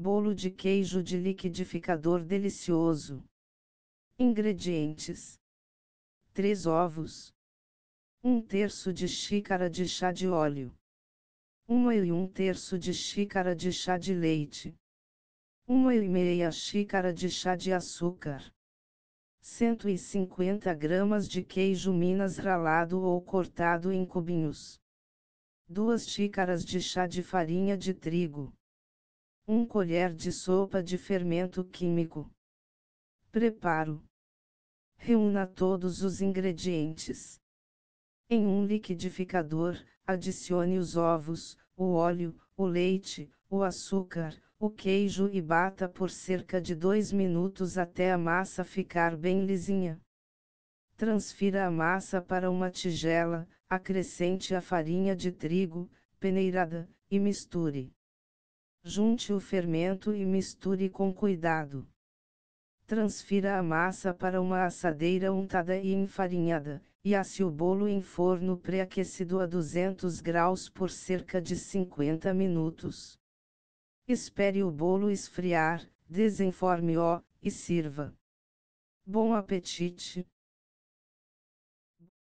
Bolo de queijo de liquidificador delicioso. Ingredientes: 3 ovos, 1 terço de xícara de chá de óleo, 1 e 1 terço de xícara de chá de leite, 1 e meia xícara de chá de açúcar, 150 gramas de queijo minas ralado ou cortado em cubinhos, 2 xícaras de chá de farinha de trigo 1 colher de sopa de fermento químico. Preparo. Reúna todos os ingredientes. Em um liquidificador, adicione os ovos, o óleo, o leite, o açúcar, o queijo e bata por cerca de 2 minutos até a massa ficar bem lisinha. Transfira a massa para uma tigela, acrescente a farinha de trigo, peneirada, e misture. Junte o fermento e misture com cuidado. Transfira a massa para uma assadeira untada e enfarinhada, e asse o bolo em forno pré-aquecido a 200 graus por cerca de 50 minutos. Espere o bolo esfriar, desenforme-o e sirva. Bom apetite!